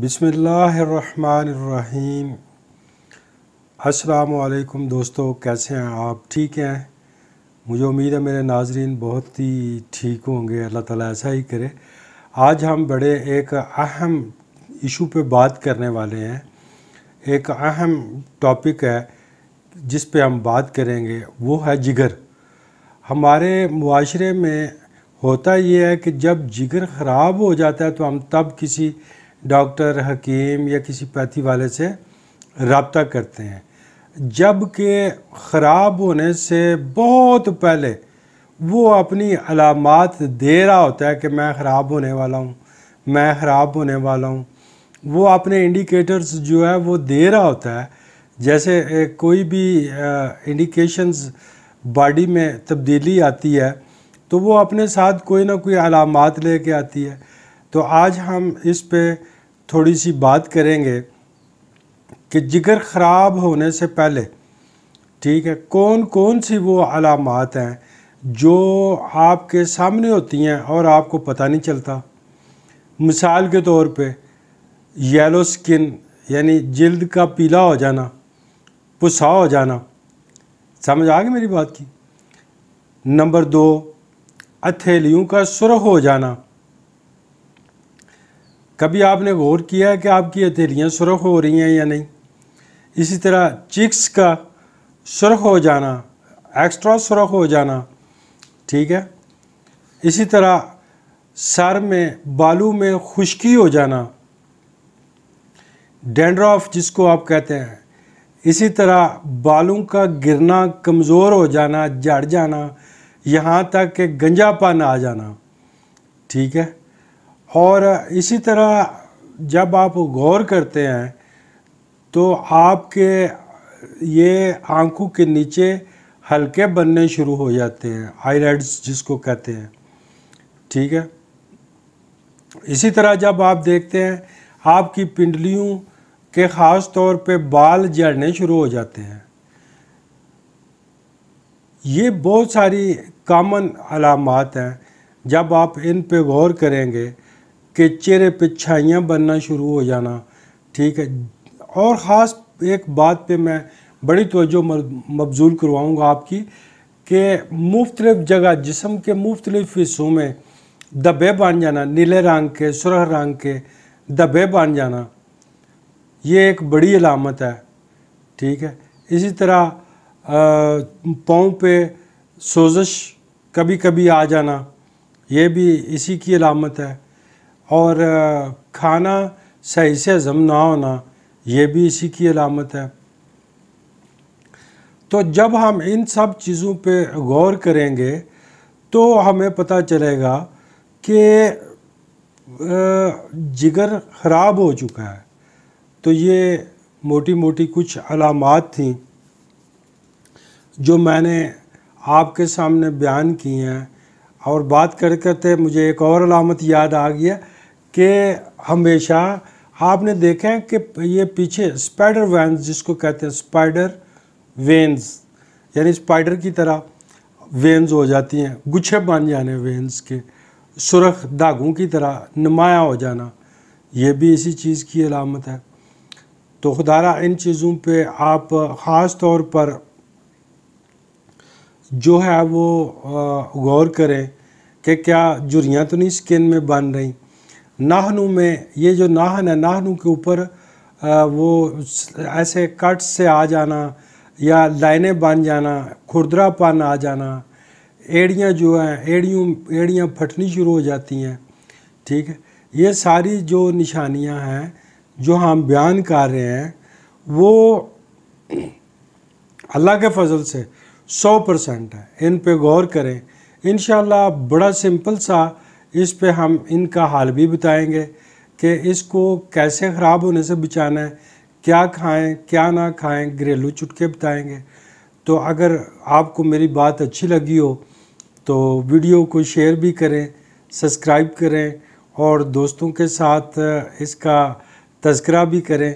बिसमीम असलकुम दोस्तों कैसे हैं आप ठीक हैं मुझे उम्मीद है मेरे नाजरीन बहुत ही ठीक होंगे अल्लाह ताला ऐसा ही करे आज हम बड़े एक अहम इशू पे बात करने वाले हैं एक अहम टॉपिक है जिस पे हम बात करेंगे वो है जिगर हमारे माशरे में होता ये है कि जब जिगर ख़राब हो जाता है तो हम तब किसी डॉक्टर हकीम या किसी पैथी वाले से रबता करते हैं जबकि ख़राब होने से बहुत पहले वो अपनी अलामत दे रहा होता है कि मैं ख़राब होने वाला हूँ मैं ख़राब होने वाला हूँ वो अपने इंडिकेटर्स जो है वो दे रहा होता है जैसे कोई भी इंडिकेशंस बॉडी में तब्दीली आती है तो वो अपने साथ कोई ना कोई अलामत लेके आती है तो आज हम इस पे थोड़ी सी बात करेंगे कि जिगर ख़राब होने से पहले ठीक है कौन कौन सी वो अलामत हैं जो आपके सामने होती हैं और आपको पता नहीं चलता मिसाल के तौर पे येलो स्किन यानी जल्द का पीला हो जाना पुसा हो जाना समझ आ गई मेरी बात की नंबर दो हथेलियों का सुरख हो जाना कभी आपने गौर किया है कि आपकी हथेलियाँ सुरख हो रही हैं या नहीं इसी तरह चिक्स का सुरख हो जाना एक्स्ट्रा सुरख हो जाना ठीक है इसी तरह सर में बालू में खुश्की हो जाना डेंड्रॉफ जिसको आप कहते हैं इसी तरह बालों का गिरना कमज़ोर हो जाना जड़ जाना यहाँ तक कि गंजापन आ जाना ठीक है और इसी तरह जब आप गौर करते हैं तो आपके ये आंखों के नीचे हल्के बनने शुरू हो जाते हैं आई जिसको कहते हैं ठीक है इसी तरह जब आप देखते हैं आपकी पिंडलियों के ख़ास तौर पे बाल जड़ने शुरू हो जाते हैं ये बहुत सारी कामन अलामत हैं जब आप इन पे गौर करेंगे के चेहरे पे छाइयाँ बनना शुरू हो जाना ठीक है और ख़ास एक बात पे मैं बड़ी तोजो मबजूल करवाऊँगा आपकी कि मुख्तलिफ़ जगह जिसम के मुख्तलिफ़ हिस्सों में दबे बन जाना नीले रंग के सुरह रंग के दबे बन जाना ये एक बड़ी अलामत है ठीक है इसी तरह पाँव पे सोजश कभी कभी आ जाना ये भी इसी की अलामत है और खाना सही से हज़म ना होना ये भी इसी की अलामत है तो जब हम इन सब चीज़ों पे गौर करेंगे तो हमें पता चलेगा कि जिगर ख़राब हो चुका है तो ये मोटी मोटी कुछ अलामत थी जो मैंने आपके सामने बयान की हैं और बात कर करते मुझे एक और अलामत याद आ गई है कि हमेशा आपने देखा है कि ये पीछे स्पाइडर वैंस जिसको कहते हैं स्पाइडर वेंस यानी स्पाइडर की तरह वेंस हो जाती हैं गुच्छे बन जाने वेंस के सुरख दागों की तरह नुमाया हो जाना ये भी इसी चीज़ की अलामत है तो खुदारा इन चीज़ों पे आप ख़ास तौर पर जो है वो गौर करें कि क्या जुरियाँ तो नहीं स्किन में बन रही नाहनू में ये जो नाहन है नाहनू के ऊपर वो ऐसे कट से आ जाना या लाइनें बन जाना खुरदरापन आ जाना एड़ियाँ जो हैं एड़ियों एड़ियाँ फटनी शुरू हो जाती हैं ठीक है ये सारी जो निशानियां हैं जो हम बयान कर रहे हैं वो अल्लाह के फजल से सौ परसेंट है इन पे गौर करें इन बड़ा सिंपल सा इस पे हम इनका हाल भी बताएंगे कि इसको कैसे ख़राब होने से बचाना है क्या खाएं क्या ना खाएं घरेलू चुटके बताएंगे तो अगर आपको मेरी बात अच्छी लगी हो तो वीडियो को शेयर भी करें सब्सक्राइब करें और दोस्तों के साथ इसका तस्करा भी करें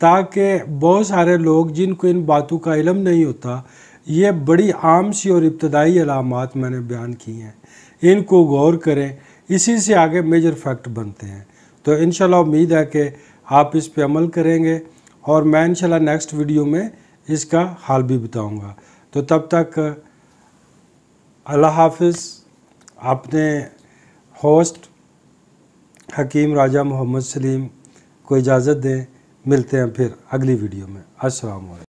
ताकि बहुत सारे लोग जिनको इन बातों का इलम नहीं होता ये बड़ी आम सी और इब्तदाई अलामत मैंने बयान की हैं इनको गौर करें इसी से आगे मेजर फैक्ट बनते हैं तो इन उम्मीद है कि आप इस पर अमल करेंगे और मैं इन नेक्स्ट वीडियो में इसका हाल भी बताऊंगा तो तब तक अल्लाह हाफिज़ आपने होस्ट हकीम राजा मोहम्मद सलीम को इजाज़त दें मिलते हैं फिर अगली वीडियो में असल